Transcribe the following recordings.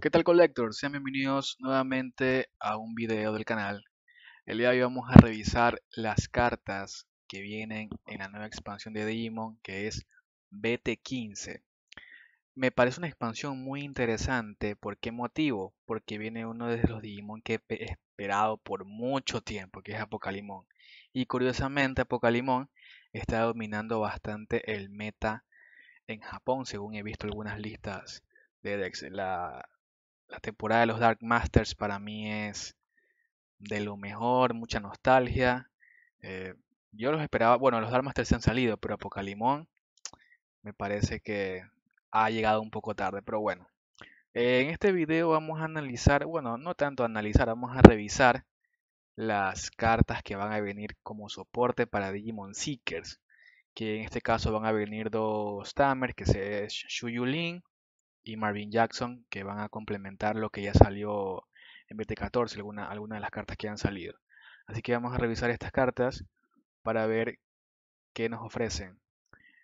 ¿Qué tal Collector? Sean bienvenidos nuevamente a un video del canal. El día de hoy vamos a revisar las cartas que vienen en la nueva expansión de Digimon que es BT15. Me parece una expansión muy interesante, ¿por qué motivo? Porque viene uno de los Digimon que he esperado por mucho tiempo, que es Apocalimón. Y curiosamente Apocalimón está dominando bastante el meta en Japón, según he visto algunas listas de Dex. La, la temporada de los Dark Masters para mí es de lo mejor, mucha nostalgia. Eh, yo los esperaba, bueno, los Dark Masters se han salido, pero Apocalimón me parece que ha llegado un poco tarde, pero bueno. Eh, en este video vamos a analizar, bueno, no tanto analizar, vamos a revisar las cartas que van a venir como soporte para Digimon Seekers. Que en este caso van a venir dos Tamers, que es Shuyulin y Marvin Jackson, que van a complementar lo que ya salió en BT14, alguna, alguna de las cartas que han salido. Así que vamos a revisar estas cartas para ver qué nos ofrecen.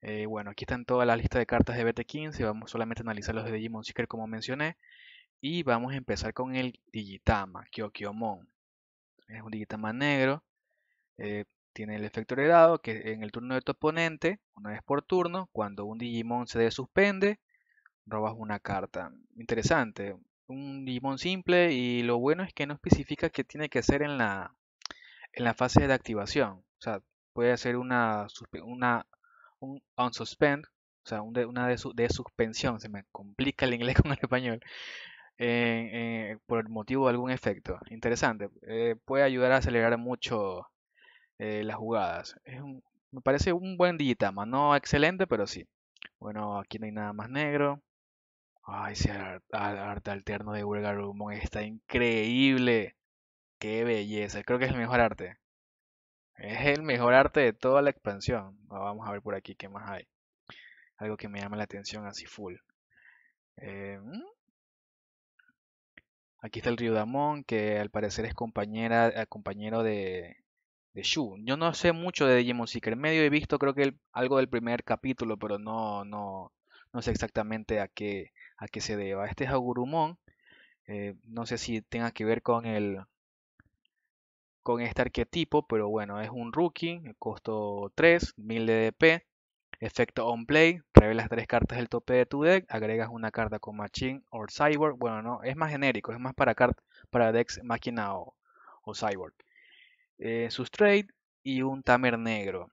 Eh, bueno, aquí están toda la lista de cartas de BT15, vamos solamente a analizar los de Digimon Seeker como mencioné. Y vamos a empezar con el Digitama, Kyokyomon. Es un Digitama negro, eh, tiene el efecto heredado que en el turno de tu oponente, una vez por turno, cuando un Digimon se desuspende, robas una carta. Interesante. Un Digimon simple y lo bueno es que no especifica que tiene que ser en la, en la fase de activación. O sea, puede hacer una, una un on suspend, o sea, una de, de, suspensión. Se me complica el inglés con el español. Eh, por el motivo de algún efecto. Interesante. Eh, puede ayudar a acelerar mucho eh, las jugadas. me parece un buen digitama. No excelente, pero sí. Bueno, aquí no hay nada más negro. Ay, ese arte alterno de vulgar está increíble. Qué belleza. Creo que es el mejor arte. Es el mejor arte de toda la expansión. Ah, vamos a ver por aquí qué más hay. Algo que me llama la atención así full. Eh, mm. aquí está el río que al parecer es eh, compañero de, de Shu. Yo no sé mucho de Digimon Seeker. Medio he visto creo que algo del primer capítulo, pero no, no, no sé exactamente a qué, a qué se deba. Este es Agurumon, eh, no sé si tenga que ver con el con este arquetipo, pero bueno, es un rookie, costo 3, 1000 de DP, efecto on play, las tres cartas del tope de tu deck, agregas una carta con Machine o Cyborg, bueno, no, es más genérico, es más para, para decks Máquina o, Cyborg. Eh, y un Tamer negro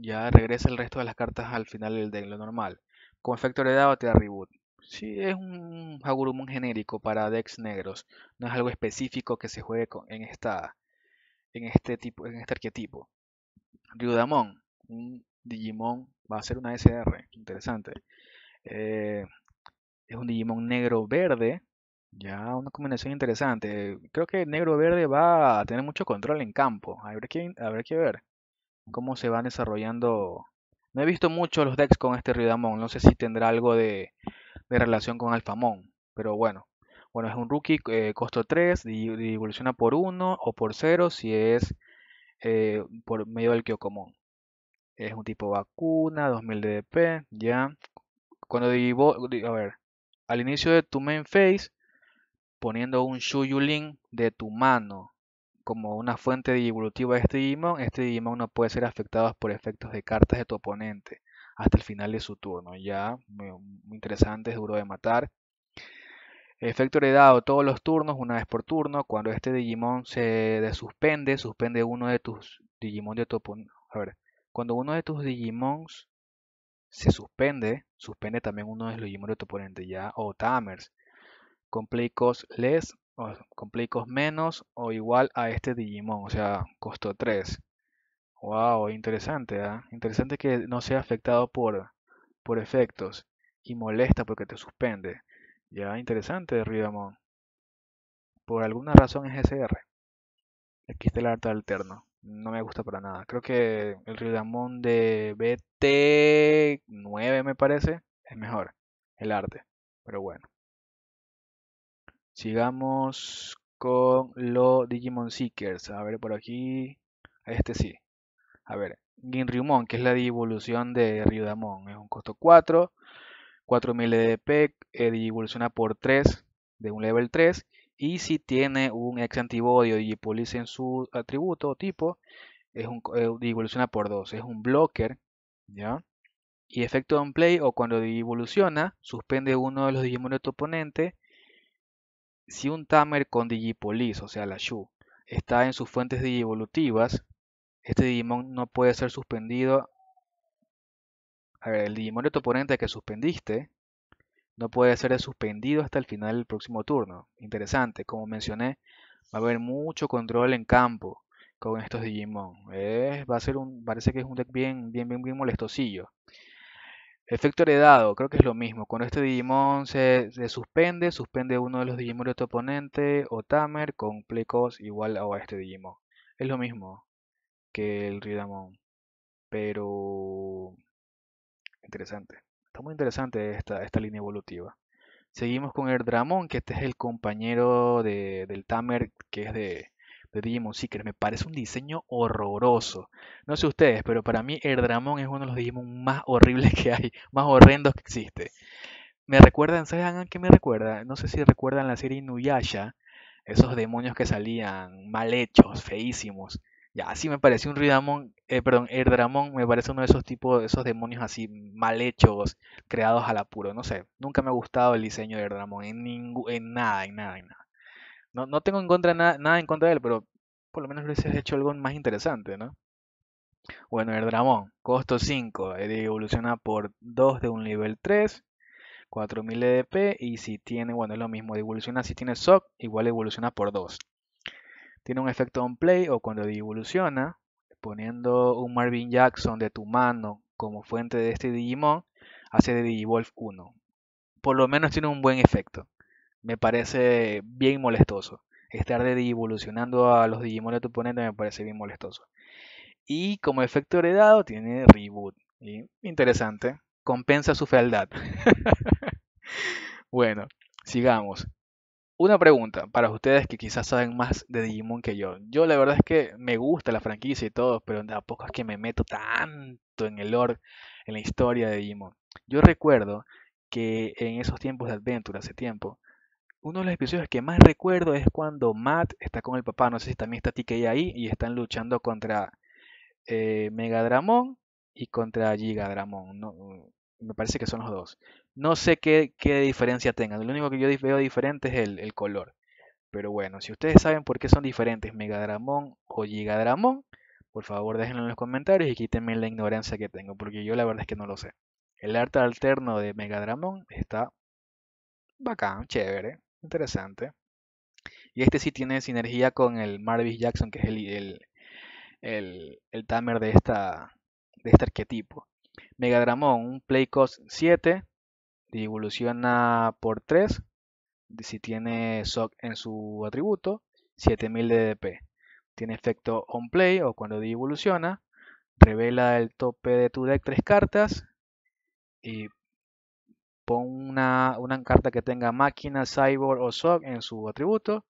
ya regresa el resto de las cartas al final de lo normal. Con efecto heredado te da reboot. Sí, es un Hagurumon genérico para decks negros. No es algo específico que se juegue en, esta, en, este tipo, en este arquetipo. Ryudamon, un Digimon, va a ser una SR, interesante. Eh, es un Digimon negro-verde, ya una combinación interesante. Creo que negro-verde va a tener mucho control en campo, habrá habrá que ver cómo se van desarrollando. No he visto mucho los decks con este Ryudamon, no sé si tendrá algo de, relación con Alfamón, pero bueno. Bueno, es un rookie, eh, costo 3, evoluciona por 1 o por 0 si es eh, por medio del común. Es un tipo vacuna, 2000 DDP, ya. Cuando a ver, al inicio de tu main phase, poniendo un Shuyulin de tu mano como una fuente evolutiva de este Digimon, este Digimon no puede ser afectado por efectos de cartas de tu oponente hasta el final de su turno. Ya, muy, interesante, es duro de matar. Efecto heredado todos los turnos, una vez por turno. Cuando este Digimon se suspende, suspende uno de tus Digimon de tu oponente. A ver, cuando uno de tus Digimons se suspende, suspende también uno de los Digimon de tu oponente, ya, o Tamers. Con Less, o menos o igual a este Digimon, o sea, costó 3. Wow, interesante, ¿ah? Interesante que no sea afectado por, por efectos y molesta porque te suspende. Ya, interesante, Ridamon. Por alguna razón es SR. Aquí está el arte alterno. No me gusta para nada. Creo que el Ridamon de BT9 me parece es mejor. El arte. Pero bueno. Sigamos con los Digimon Seekers. A ver por aquí. Este sí. A ver. Ginryumon, que es la evolución de Ryudamon. Es un costo 4. 4000 e de pec. Eh, divoluciona por 3 de un level 3. Y si tiene un ex antibodio Digipolis en su atributo o tipo, es un, eh, por 2. Es un blocker. ¿Ya? Y efecto on play o cuando evoluciona, suspende uno de los Digimon de tu oponente si un Tamer con Digipolis, o sea la Shu, está en sus fuentes digivolutivas, este Digimon no puede ser suspendido. A ver, el Digimon de tu oponente que suspendiste no puede ser suspendido hasta el final del próximo turno. Interesante, como mencioné, va a haber mucho control en campo con estos Digimon. va a ser un, parece que es un deck bien, bien, bien, bien molestosillo. Efecto heredado, creo que es lo mismo. Cuando este Digimon se, suspende, suspende uno de los Digimon de tu oponente o Tamer con Plecos igual a este Digimon. Es lo mismo que el Ridamon. Pero... Interesante. Está muy interesante esta, esta línea evolutiva. Seguimos con el Dramon, que este es el compañero del Tamer, que es de, de Digimon Seeker. Me parece un diseño horroroso. No sé ustedes, pero para mí el es uno de los Digimon más horribles que hay, más horrendos que existe. Me recuerdan, ¿saben qué me recuerda? No sé si recuerdan la serie Inuyasha, esos demonios que salían mal hechos, feísimos. Ya, así me pareció un Ridamon, eh, perdón, Erdramon me parece uno de esos tipos, esos demonios así mal hechos, creados al apuro. No sé, nunca me ha gustado el diseño de Erdramon, en, en nada, en nada, en nada. No, tengo en contra nada, en contra de él, pero por lo menos lo has hecho algo más interesante, ¿no? Bueno, el Dramón, costo 5, eh, evoluciona por 2 de un nivel 3, 4000 EDP y si tiene, bueno, es lo mismo, evoluciona si tiene SOC, igual evoluciona por 2. Tiene un efecto on play o cuando evoluciona, poniendo un Marvin Jackson de tu mano como fuente de este Digimon, hace de Digivolve 1. Por lo menos tiene un buen efecto me parece bien molestoso. Estar de evolucionando a los Digimon de tu oponente me parece bien molestoso. Y como efecto heredado tiene reboot. Interesante. Compensa su fealdad. bueno, sigamos. Una pregunta para ustedes que quizás saben más de Digimon que yo. Yo la verdad es que me gusta la franquicia y todo, pero poco es que me meto tanto en el lore, en la historia de Digimon. Yo recuerdo que en esos tiempos de Adventure, hace tiempo, uno de los episodios que más recuerdo es cuando Matt está con el papá, no sé si también está TK ahí, y están luchando contra eh, Megadramon y contra Gigadramon. No, me parece que son los dos. No sé qué, diferencia tengan. Lo único que yo veo diferente es el, color. Pero bueno, si ustedes saben por qué son diferentes Megadramón o Gigadramon, por favor déjenlo en los comentarios y quítenme la ignorancia que tengo, porque yo la verdad es que no lo sé. El arte alterno de Megadramón está bacán, chévere. Interesante. Y este sí tiene sinergia con el Marvis Jackson, que es el, el, el, tamer de, esta, de este arquetipo. Megadramón, un play cost 7, evoluciona por 3, si tiene SOC en su atributo, 7000 de DP. Tiene efecto on play o cuando evoluciona, revela el tope de tu deck 3 cartas y pon una, una carta que tenga máquina, cyborg o sock en su atributo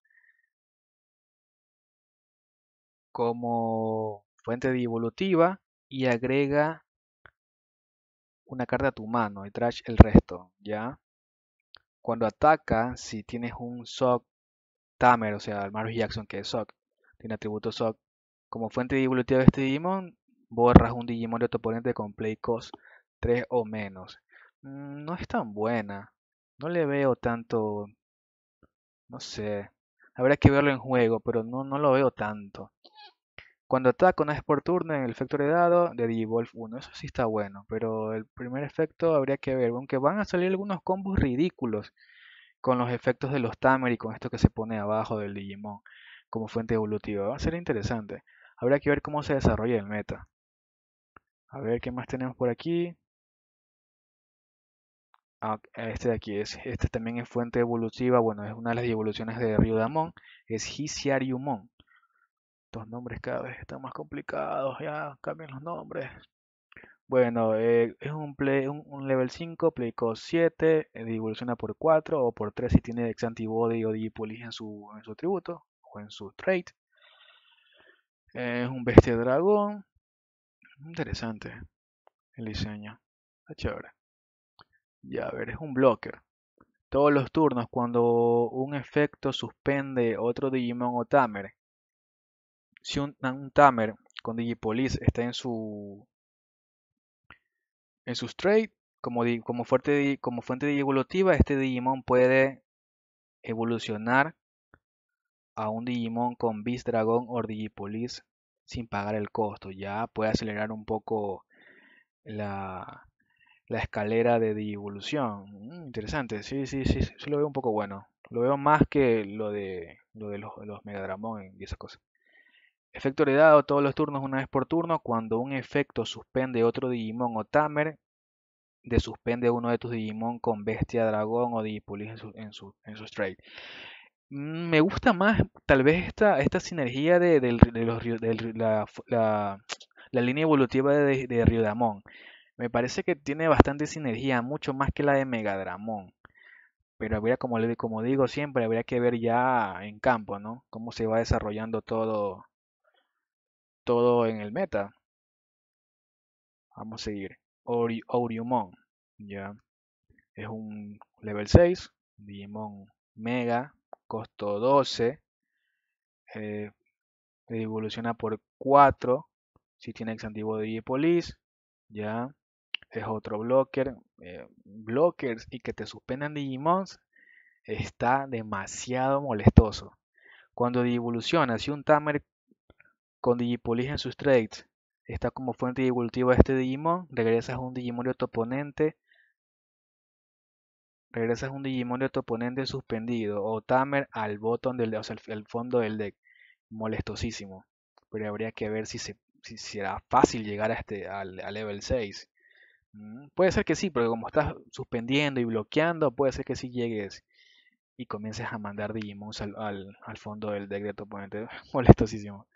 como fuente evolutiva y agrega una carta a tu mano y trash el resto, ¿ya? Cuando ataca, si tienes un SOC Tamer, o sea, el Jackson que es SOC, tiene atributo SOC, como fuente evolutiva de este Digimon, borras un Digimon de tu oponente con play cost 3 o menos. Mm, no es tan buena. No le veo tanto, no sé. Habrá que verlo en juego, pero no, no lo veo tanto. Cuando ataca una vez por turno en el efecto heredado de Digivolve 1, eso sí está bueno, pero el primer efecto habría que ver, aunque van a salir algunos combos ridículos con los efectos de los Tamer y con esto que se pone abajo del Digimon como fuente evolutiva, va a ser interesante. Habrá que ver cómo se desarrolla el meta. A ver qué más tenemos por aquí. Ah, ah, este de aquí es, este también es fuente evolutiva, bueno, es una de las evoluciones de Ryudamon, es Hisiariumon. Estos nombres cada vez están más complicados, ya cambian los nombres. Bueno, eh, es un, un, level 5, play 7, eh, evoluciona por 4 o por 3 si tiene ex o dipolis en su, en su tributo o en su trade es un bestia dragón. Interesante el diseño. Está chévere. Ya, ver, es un blocker. Todos los turnos, cuando un efecto suspende otro Digimon o Tamer, si un, Tamer con Digipolis está en su en su trade, como, como, como fuente evolutiva, este Digimon puede evolucionar a un Digimon con Beast Dragon o Digipolis sin pagar el costo. Ya puede acelerar un poco la, la escalera de evolución. Mm, interesante, sí, sí, sí, sí, lo veo un poco bueno. Lo veo más que lo de, lo de los, los Megadramón y esas cosas. Efecto heredado todos los turnos una vez por turno. Cuando un efecto suspende otro Digimon o Tamer, de suspende uno de tus Digimon con Bestia, Dragón o digipulis en su, en su, mm, me gusta más tal vez esta, esta sinergia de, los, la, línea evolutiva de, de me parece que tiene bastante sinergia, mucho más que la de megadramon, Pero habría, como, le, como digo siempre, habría que ver ya en campo, ¿no? Cómo se va desarrollando todo, todo en el meta. Vamos a seguir. Oriumon, ya. Es un level 6, Digimon Mega, costo 12. Eh, evoluciona por 4 si tiene ex antiguo de Digipolis, ya es otro blocker, eh, blockers y que te suspendan Digimons está demasiado molestoso. Cuando divoluciona si un Tamer con Digipolis en sus trades, está como fuente evolutiva este Digimon, regresas a un Digimon de oponente, regresas un Digimon de oponente suspendido o Tamer al botón del, o sea, fondo del deck, molestosísimo. Pero habría que ver si se si será fácil llegar a este al, a level 6. Puede ser que sí, porque como estás suspendiendo y bloqueando, puede ser que sí llegues y comiences a mandar Digimon al, al, al, fondo del deck de oponente. Molestosísimo.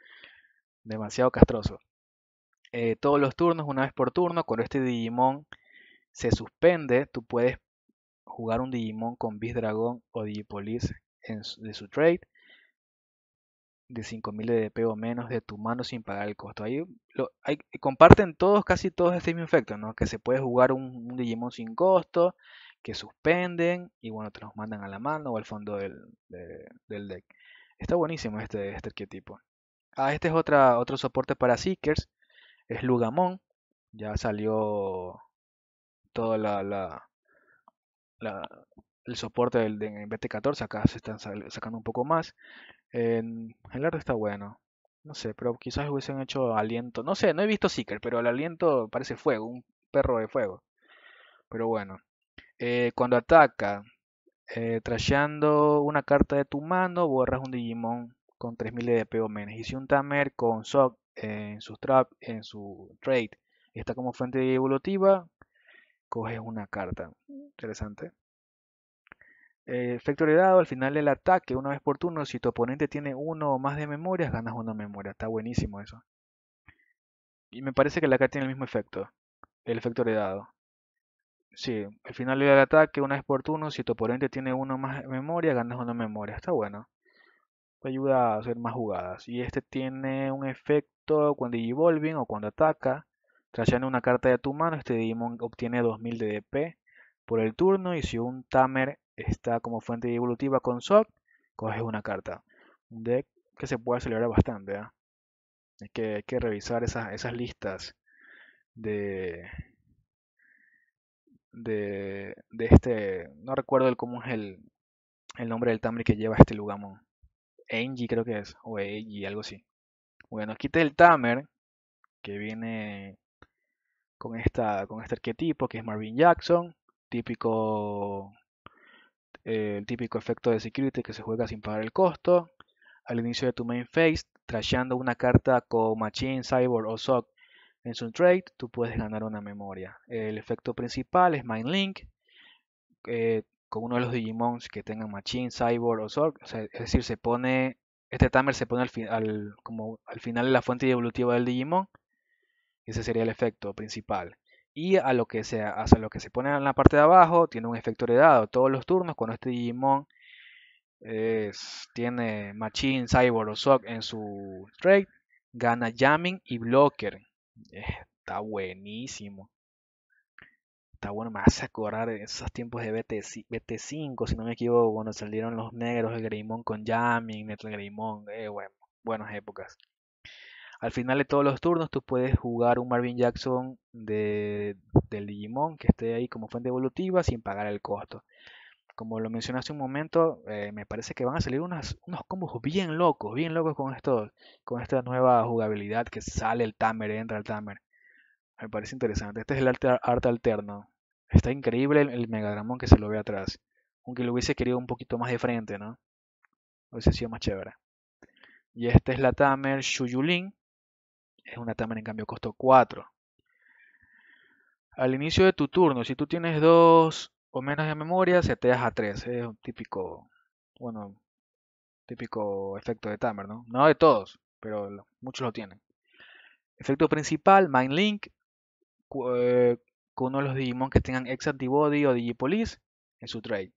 Demasiado castroso. Eh, todos los turnos, una vez por turno, con este Digimon se suspende, tú puedes jugar un Digimon con Bis Dragon o Digipolis en de su trade de 5.000 dp o menos de tu mano sin pagar el costo. Ahí lo, comparten todos, casi todos este mismo efecto, Que se puede jugar un, Digimon sin costo, que suspenden y bueno, te los mandan a la mano o al fondo del, deck. Está buenísimo este, este arquetipo. Ah, este es otra, otro soporte para Seekers, es Lugamon. Ya salió todo la, el soporte del, de, en BT14, acá se están sacando un poco más. En, el arte está bueno. No sé, pero quizás hubiesen hecho aliento. No sé, no he visto Seeker, pero el aliento parece fuego, un perro de fuego. Pero bueno. Eh, cuando ataca, eh, trayendo una carta de tu mano, borras un Digimon con 3000 de DP o menos. Y si un Tamer con Sock en, su trap, en su trade está como fuente evolutiva, coges una carta. Interesante. Eh, efecto heredado, al final del ataque, una vez por turno, si tu oponente tiene uno o más de memorias, ganas una memoria. Está buenísimo eso. Y me parece que la carta tiene el mismo efecto, el efecto heredado. Sí, al final del ataque, una vez por turno, si tu oponente tiene uno o más de memoria, ganas una memoria. Está bueno. ayuda a hacer más jugadas. Y este tiene un efecto cuando evolving o cuando ataca. Trayendo una carta de tu mano, este Digimon obtiene 2000 de DP por el turno y si un Tamer está como fuente evolutiva con Sock, coges una carta. Un deck que se puede acelerar bastante. ¿ah? Hay, que, revisar esas, listas de, de, este. No recuerdo cómo es el, nombre del Tamer que lleva este Lugamon. Engie creo que es, o Angie algo así. Bueno, quité el Tamer, que viene con, esta, con este arquetipo, que es Marvin Jackson, típico el típico efecto de security que se juega sin pagar el costo. Al inicio de tu main phase, trasheando una carta con Machine, Cyborg o soc en su trade, tú puedes ganar una memoria. El efecto principal es Mind Link. Eh, con uno de los Digimons que tengan Machine, Cyborg o Zork. es decir, se pone. Este timer se pone al, al, como al final de la fuente evolutiva del Digimon. Ese sería el efecto principal. Y a lo que se, lo que se pone en la parte de abajo, tiene un efecto heredado. Todos los turnos, cuando este Digimon eh, tiene Machine, Cyborg o Sock en su trade, gana Jamming y Blocker. Eh, está buenísimo. Está bueno, me hace acordar esos tiempos de BT, 5 si no me equivoco, cuando salieron los negros, el Greymon con Jamming, Metal Greymon, eh, bueno, buenas épocas. Al final de todos los turnos tú puedes jugar un Marvin Jackson de, del Digimon que esté ahí como fuente evolutiva sin pagar el costo. Como lo mencioné hace un momento, eh, me parece que van a salir unos combos bien locos, bien locos con, esto, con esta nueva jugabilidad que sale el Tamer, entra el Tamer. Me parece interesante. Este es el arte, alterno. Está increíble el, el que se lo ve atrás. Aunque lo hubiese querido un poquito más de frente, ¿no? Hubiese sido más chévere. Y esta es la Tamer Shuyulin, es una Tamer en cambio costó 4. Al inicio de tu turno, si tú tienes 2 o menos de memoria, seteas a 3. Es un típico, bueno, típico efecto de Tamer, ¿no? No de todos, pero muchos lo tienen. Efecto principal, Mind Link, eh, con uno de los Digimon que tengan ex antibody o digipolis en su trade.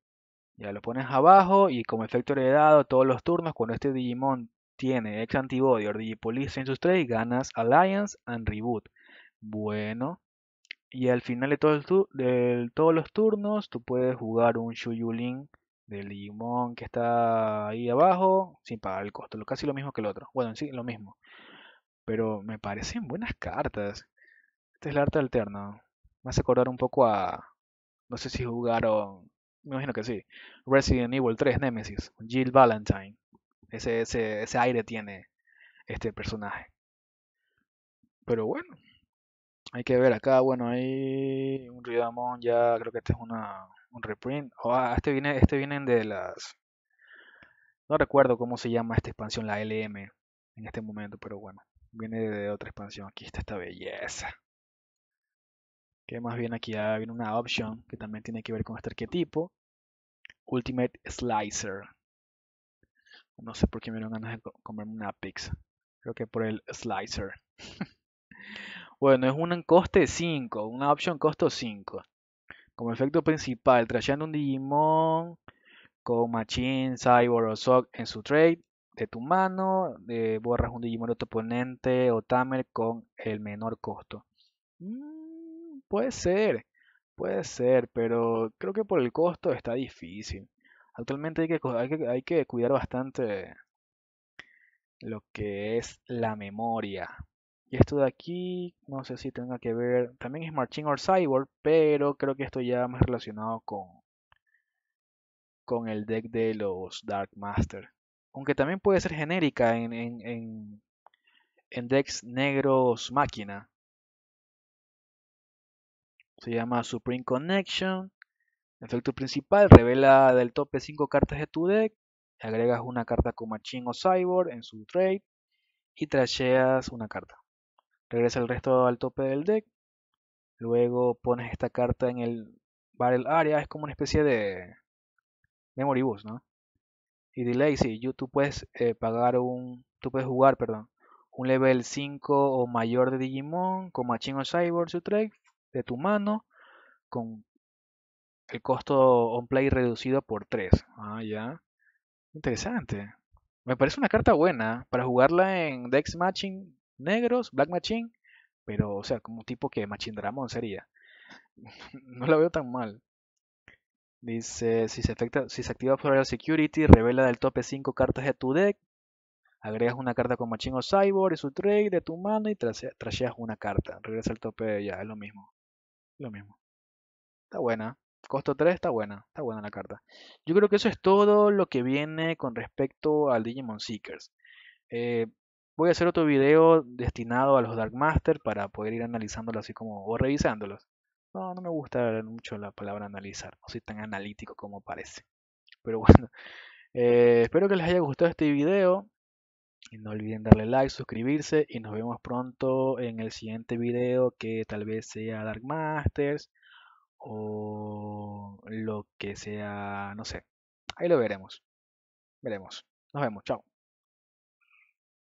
Ya lo pones abajo y como efecto heredado todos los turnos, cuando este Digimon tiene Ex Antibody, en sus tres, Ganas, Alliance and Reboot. Bueno. Y al final de, todo de todos los turnos, tú puedes jugar un Shuyulin de Limón que está ahí abajo sin pagar el costo. Casi lo mismo que el otro. Bueno, sí, lo mismo. Pero me parecen buenas cartas. Esta es la arte alterna. Me hace acordar un poco a. No sé si jugaron. Me imagino que sí. Resident Evil 3 Nemesis. Jill Valentine. Ese, ese, ese aire tiene este personaje. Pero bueno, hay que ver acá. Bueno, hay un Ridamon ya, creo que este es una, un reprint. Oh, este viene, este vienen de las. No recuerdo cómo se llama esta expansión, la LM, en este momento, pero bueno, viene de otra expansión. Aquí está esta belleza. Que más bien aquí viene una option que también tiene que ver con este arquetipo. Ultimate Slicer. No sé por qué me dieron ganas de comerme una pizza. Creo que por el slicer. bueno, es un coste 5. Una opción costo 5. Como efecto principal, trayendo un Digimon con Machine Cyborg o Sock en su trade de tu mano, eh, borras un Digimon de tu oponente o Tamer con el menor costo. Mm, puede ser, puede ser, pero creo que por el costo está difícil. Actualmente hay que, hay que, cuidar bastante lo que es la memoria. Y esto de aquí, no sé si tenga que ver, también es Marching or Cyborg, pero creo que esto ya más relacionado con, con el deck de los Dark Master. Aunque también puede ser genérica en, en, en, en decks negros máquina. Se llama Supreme Connection. Efecto principal, revela del tope 5 cartas de tu deck, agregas una carta como chin o Cyborg en su trade y trasheas una carta. Regresa el resto al tope del deck, luego pones esta carta en el barrel area, es como una especie de memory boost, ¿no? Y delay, si, tú puedes eh, pagar un, tú puedes jugar, perdón, un level 5 o mayor de Digimon como Machine o Cyborg su trade de tu mano con el costo on play reducido por 3. Ah, ya. Interesante. Me parece una carta buena para jugarla en decks matching negros, black matching, pero o sea, como tipo que machine Dramon sería. no la veo tan mal. Dice, si se, afecta, si se activa Floral Security, revela del tope 5 cartas de tu deck, agregas una carta con o Cyborg y su trade de tu mano y trasheas una carta. Regresa al tope, ya, es lo mismo. Lo mismo. Está buena. Costo 3 está buena, está buena la carta. Yo creo que eso es todo lo que viene con respecto al Digimon Seekers. Eh, voy a hacer otro video destinado a los Dark Master para poder ir analizándolos así como o revisándolos. No, no me gusta mucho la palabra analizar, no soy tan analítico como parece. Pero bueno, eh, espero que les haya gustado este video. Y no olviden darle like, suscribirse y nos vemos pronto en el siguiente video que tal vez sea Dark Masters o lo que sea, no sé. Ahí lo veremos. Veremos. Nos vemos. Chao.